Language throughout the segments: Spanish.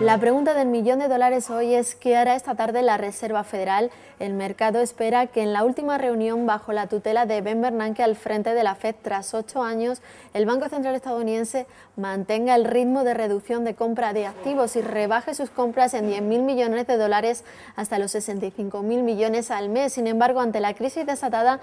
La pregunta del millón de dólares hoy es qué hará esta tarde la Reserva Federal. El mercado espera que en la última reunión bajo la tutela de Ben Bernanke al frente de la Fed tras ocho años, el Banco Central estadounidense mantenga el ritmo de reducción de compra de activos y rebaje sus compras en 10.000 millones de dólares hasta los 65.000 millones al mes. Sin embargo, ante la crisis desatada,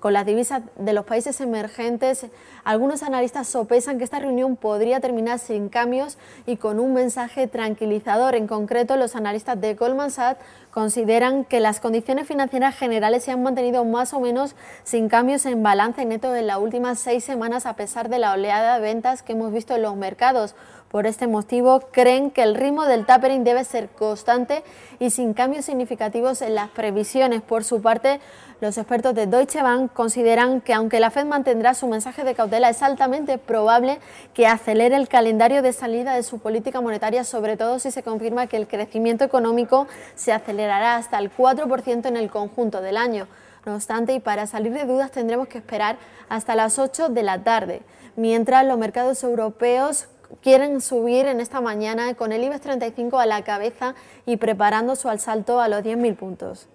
con las divisas de los países emergentes, algunos analistas sopesan que esta reunión podría terminar sin cambios y con un mensaje tranquilizador. En concreto, los analistas de Goldman Sachs consideran que las condiciones financieras generales se han mantenido más o menos sin cambios en balance neto en las últimas seis semanas a pesar de la oleada de ventas que hemos visto en los mercados. Por este motivo, creen que el ritmo del tapering debe ser constante y sin cambios significativos en las previsiones. Por su parte, los expertos de Deutsche Bank consideran que aunque la Fed mantendrá su mensaje de cautela, es altamente probable que acelere el calendario de salida de su política monetaria, sobre todo si se confirma que el crecimiento económico se acelerará hasta el 4% en el conjunto del año. No obstante, y para salir de dudas tendremos que esperar hasta las 8 de la tarde, mientras los mercados europeos quieren subir en esta mañana con el IBEX 35 a la cabeza y preparando su asalto a los 10.000 puntos.